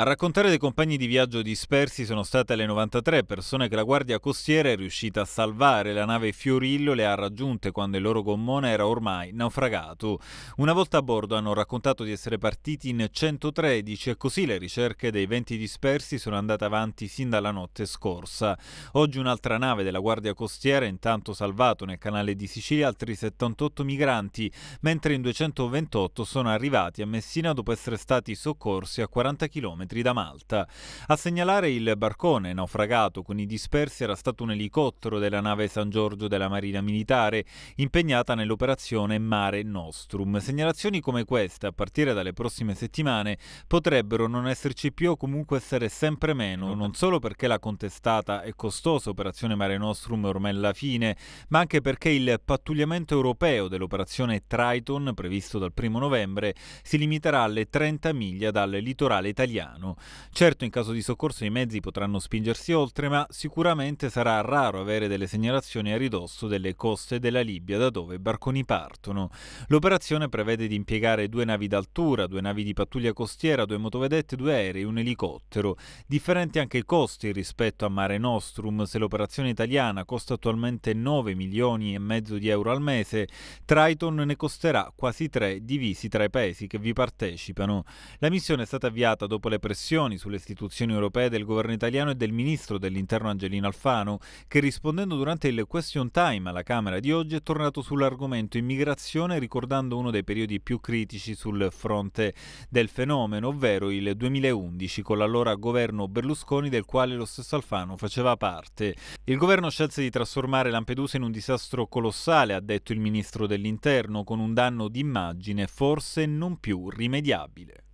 A raccontare dei compagni di viaggio dispersi sono state le 93 persone che la Guardia Costiera è riuscita a salvare. La nave Fiorillo le ha raggiunte quando il loro gommone era ormai naufragato. Una volta a bordo hanno raccontato di essere partiti in 113 e così le ricerche dei 20 dispersi sono andate avanti sin dalla notte scorsa. Oggi un'altra nave della Guardia Costiera ha intanto salvato nel canale di Sicilia altri 78 migranti, mentre in 228 sono arrivati a Messina dopo essere stati soccorsi a 40 km da Malta. A segnalare il barcone naufragato con i dispersi era stato un elicottero della nave San Giorgio della Marina Militare impegnata nell'operazione Mare Nostrum. Segnalazioni come queste, a partire dalle prossime settimane, potrebbero non esserci più o comunque essere sempre meno, non solo perché la contestata e costosa operazione Mare Nostrum è ormai alla fine, ma anche perché il pattugliamento europeo dell'operazione Triton, previsto dal 1 novembre, si limiterà alle 30 miglia dal litorale italiano italiano. Certo in caso di soccorso i mezzi potranno spingersi oltre, ma sicuramente sarà raro avere delle segnalazioni a ridosso delle coste della Libia da dove i barconi partono. L'operazione prevede di impiegare due navi d'altura, due navi di pattuglia costiera, due motovedette, due aerei, e un elicottero. Differenti anche i costi rispetto a Mare Nostrum, se l'operazione italiana costa attualmente 9 milioni e mezzo di euro al mese, Triton ne costerà quasi 3 divisi tra i paesi che vi partecipano. La missione è stata avviata dopo le pressioni sulle istituzioni europee del governo italiano e del ministro dell'interno Angelino Alfano, che rispondendo durante il question time alla Camera di oggi è tornato sull'argomento immigrazione ricordando uno dei periodi più critici sul fronte del fenomeno, ovvero il 2011 con l'allora governo Berlusconi del quale lo stesso Alfano faceva parte. Il governo scelse di trasformare Lampedusa in un disastro colossale, ha detto il ministro dell'interno, con un danno d'immagine forse non più rimediabile.